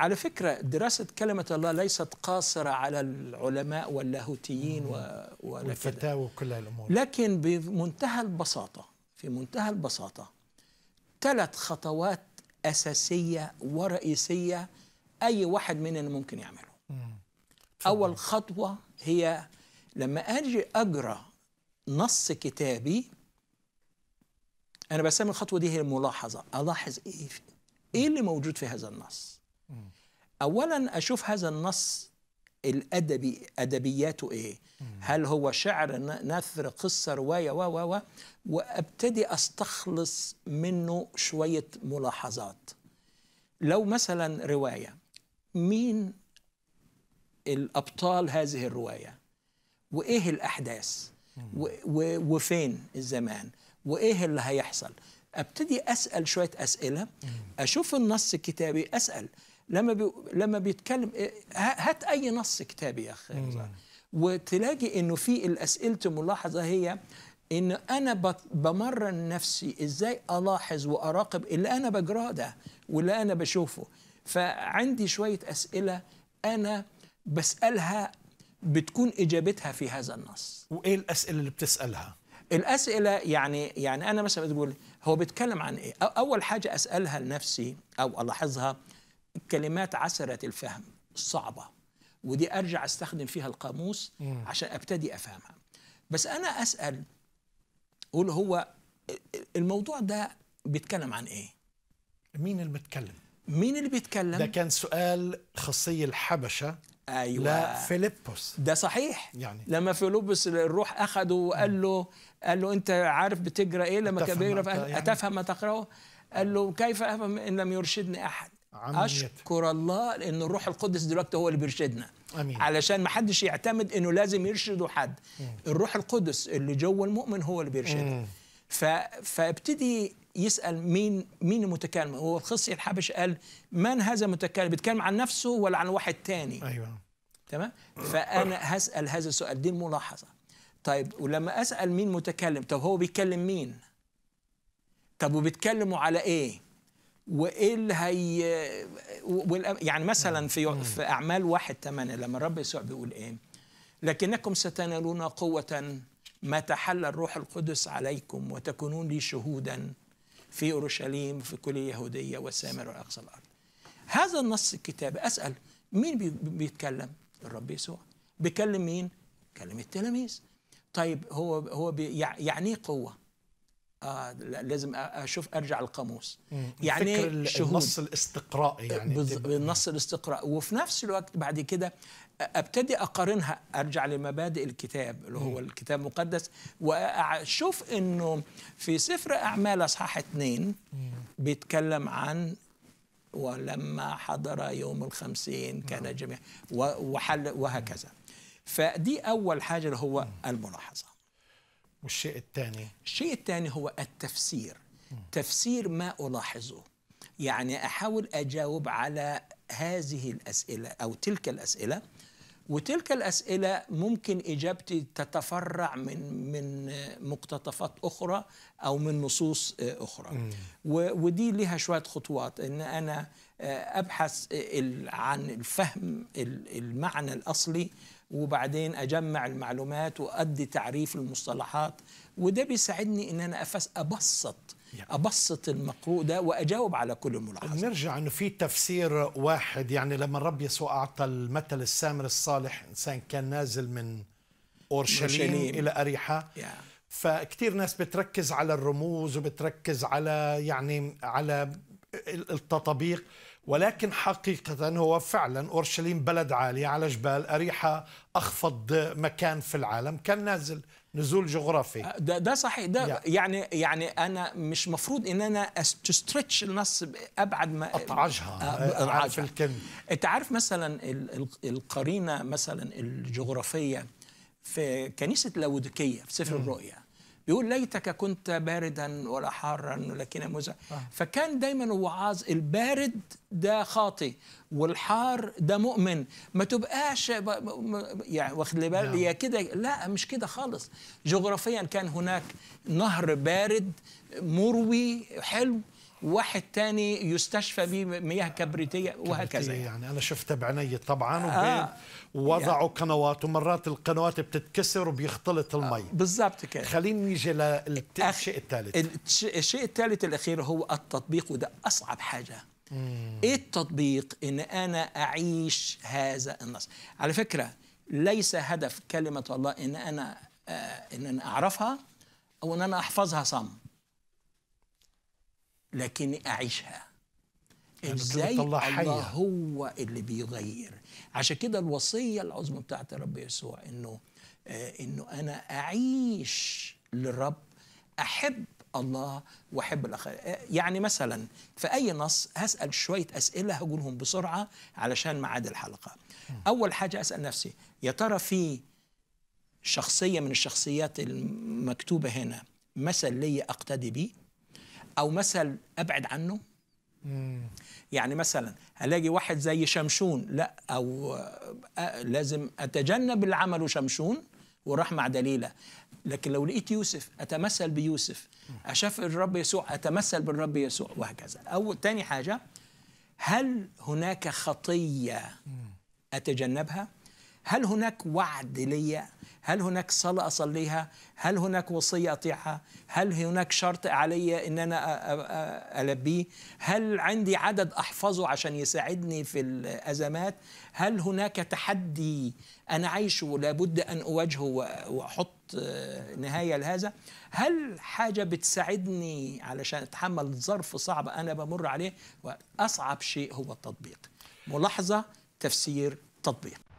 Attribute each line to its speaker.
Speaker 1: على فكرة دراسة كلمة الله ليست قاصرة على العلماء واللاهوتيين والفتاوى وكل الأمور لكن بمنتهى البساطة في منتهى البساطة ثلاث خطوات أساسية ورئيسية أي واحد مننا ممكن يعمله أول خطوة هي لما أجي أقرأ نص كتابي أنا بسمي الخطوة دي هي الملاحظة ألاحظ إيه إيه اللي موجود في هذا النص أولا أشوف هذا النص الأدبي أدبياته إيه مم. هل هو شعر نثر قصة رواية و و و وأبتدي أستخلص منه شوية ملاحظات لو مثلا رواية مين الأبطال هذه الرواية وإيه الأحداث و وفين الزمان وإيه اللي هيحصل ابتدي اسال شويه اسئله اشوف النص الكتابي اسال لما بي... لما بيتكلم إيه، هات اي نص كتابي يا اخي وتلاقي انه في الاسئله الملاحظه هي ان انا بمرن نفسي ازاي الاحظ واراقب اللي انا بجراه ده واللي انا بشوفه فعندي شويه اسئله انا بسالها بتكون اجابتها في هذا النص وايه الاسئله اللي بتسالها الاسئله يعني يعني انا مثلا بقول هو بيتكلم عن ايه اول حاجه اسالها لنفسي او الاحظها كلمات عسرة الفهم صعبة ودي أرجع أستخدم فيها القاموس عشان أبتدي أفهمها بس أنا أسأل أقول هو الموضوع ده بيتكلم عن إيه؟ مين اللي بيتكلم؟ مين اللي بيتكلم؟ ده كان سؤال خصي الحبشة ايوه لفيلبس ده صحيح يعني لما فيلبس الروح اخده وقال له قال له انت عارف بتقرا ايه لما كان بيقرا يعني اتفهم ما تقراه قال له أيوة. كيف افهم ان لم يرشدني احد عميت. اشكر الله لان الروح القدس دلوقتي هو اللي بيرشدنا امين علشان ما حدش يعتمد انه لازم يرشده حد مم. الروح القدس اللي جوه المؤمن هو اللي بيرشده أمم. ف... فابتدي يسال مين مين المتكلم هو الخصي الحبش قال من هذا المتكلم بيتكلم عن نفسه ولا عن واحد تاني ايوه تمام فانا هسال هذا السؤال دي الملاحظه طيب ولما اسال مين متكلم طب هو بيتكلم مين طب وبيتكلموا على ايه وايه اللي هي يعني مثلا في في اعمال واحد 8 لما الرب يسوع بيقول ايه؟ لكنكم ستنالون قوة ما تحل الروح القدس عليكم وتكونون لي شهودا في اورشليم في كل يهوديه وسامر واقصى الارض. هذا النص الكتابي اسال مين بيتكلم؟ الرب يسوع. بيكلم مين؟ بيكلم التلاميذ. طيب هو هو يعني ايه قوه؟ آه لازم اشوف ارجع القاموس يعني الشهود النص الاستقرائي يعني النص الاستقرائي وفي نفس الوقت بعد كده ابتدي اقارنها ارجع لمبادئ الكتاب اللي هو الكتاب المقدس واشوف انه في سفر اعمال اصحاح اثنين بيتكلم عن ولما حضر يوم الخمسين كان نعم. جميع وحل وهكذا فدي اول حاجه اللي هو الملاحظه والشيء الثاني الشيء الثاني هو التفسير م. تفسير ما ألاحظه يعني أحاول أجاوب على هذه الأسئلة أو تلك الأسئلة وتلك الأسئلة ممكن إجابتي تتفرع من من مقتطفات أخرى أو من نصوص آه، أخرى م. ودي لها شوية خطوات إن أنا آه، أبحث آه، عن الفهم المعنى الأصلي وبعدين اجمع المعلومات وادي تعريف المصطلحات وده بيساعدني ان انا ابسط يعني ابسط المقروء ده واجاوب على كل الملاحظات نرجع انه في تفسير واحد يعني لما الرب يسوع اعطى المثل السامر الصالح انسان كان نازل من اورشليم الى اريحا فكثير فكتير ناس بتركز على الرموز وبتركز على يعني على التطابيق ولكن حقيقة هو فعلا أورشليم بلد عالية على جبال أريحة أخفض مكان في العالم كان نازل نزول جغرافي أه، ده, ده صحيح ده يعني يعني انا مش مفروض ان انا استستريتش النص ابعد ما اطعجها عارف الكلمه انت عارف مثلا القرينه مثلا الجغرافيه في كنيسه لاوديكيه في سفر الرؤيا بيقول ليتك كنت باردا ولا حارا لكن مزع آه. فكان دايما وعاظ البارد ده خاطي والحار ده مؤمن ما تبقاش يعني واخد لي بالك نعم. يا كده لا مش كده خالص جغرافيا كان هناك نهر بارد مروي حلو واحد تاني يستشفى بمياه كبريتيه وهكذا يعني, يعني انا شفتها بعيني طبعا آه وضعوا يعني قنوات ومرات القنوات بتتكسر وبيختلط المي آه بالضبط كده خلينا نيجي للشيء الثالث الشيء الثالث الاخير هو التطبيق وده اصعب حاجه مم. ايه التطبيق ان انا اعيش هذا النص على فكره ليس هدف كلمه الله ان انا آه ان انا اعرفها او ان انا احفظها صم لكني أعيشها يعني ازاي الله حية. هو اللي بيغير عشان كده الوصية العظمى بتاعت الرب يسوع انه آه انه انا اعيش للرب احب الله واحب الاخر آه، يعني مثلا في اي نص هسال شويه اسئله هقولهم بسرعه علشان ميعاد الحلقه اول حاجه اسال نفسي يا ترى في شخصيه من الشخصيات المكتوبه هنا مثل لي اقتدي بيه او مثل ابعد عنه مم. يعني مثلا هلاقي واحد زي شمشون لا او آه، لازم اتجنب اللي عمله شمشون وراح مع دليله لكن لو لقيت يوسف اتمثل بيوسف اشاف الرب يسوع اتمثل بالرب يسوع وهكذا او تاني حاجه هل هناك خطيه اتجنبها هل هناك وعد ليا هل هناك صلاة أصليها هل هناك وصية أطيعها هل هناك شرط علي أن أنا ألبيه هل عندي عدد أحفظه عشان يساعدني في الأزمات هل هناك تحدي أنا عايشه لابد أن أواجهه وأحط نهاية لهذا هل حاجة بتساعدني علشان أتحمل ظرف صعب أنا بمر عليه وأصعب شيء هو التطبيق ملاحظة تفسير تطبيق